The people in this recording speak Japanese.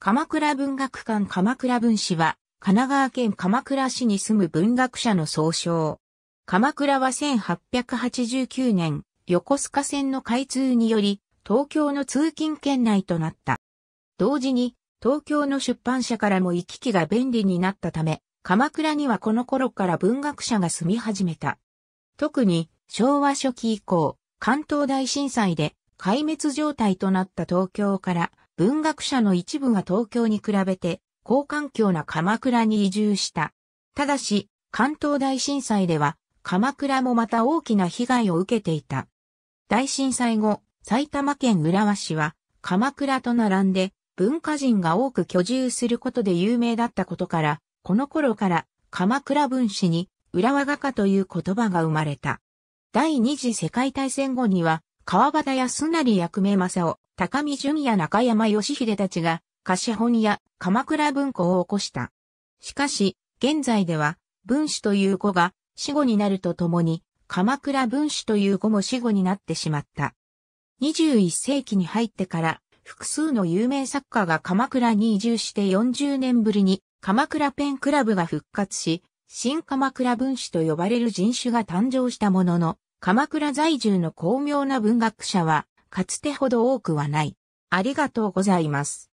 鎌倉文学館鎌倉文史は、神奈川県鎌倉市に住む文学者の総称。鎌倉は1889年、横須賀線の開通により、東京の通勤圏内となった。同時に、東京の出版社からも行き来が便利になったため、鎌倉にはこの頃から文学者が住み始めた。特に、昭和初期以降、関東大震災で壊滅状態となった東京から、文学者の一部が東京に比べて、好環境な鎌倉に移住した。ただし、関東大震災では、鎌倉もまた大きな被害を受けていた。大震災後、埼玉県浦和市は、鎌倉と並んで、文化人が多く居住することで有名だったことから、この頃から鎌倉文史に浦和画家という言葉が生まれた。第二次世界大戦後には、川端康成役目正を、高見淳や中山義秀たちが、貸本や鎌倉文庫を起こした。しかし、現在では、文史という子が死語になるとともに、鎌倉文史という子も死語になってしまった。21世紀に入ってから、複数の有名作家が鎌倉に移住して40年ぶりに、鎌倉ペンクラブが復活し、新鎌倉文史と呼ばれる人種が誕生したものの、鎌倉在住の巧妙な文学者は、かつてほど多くはない。ありがとうございます。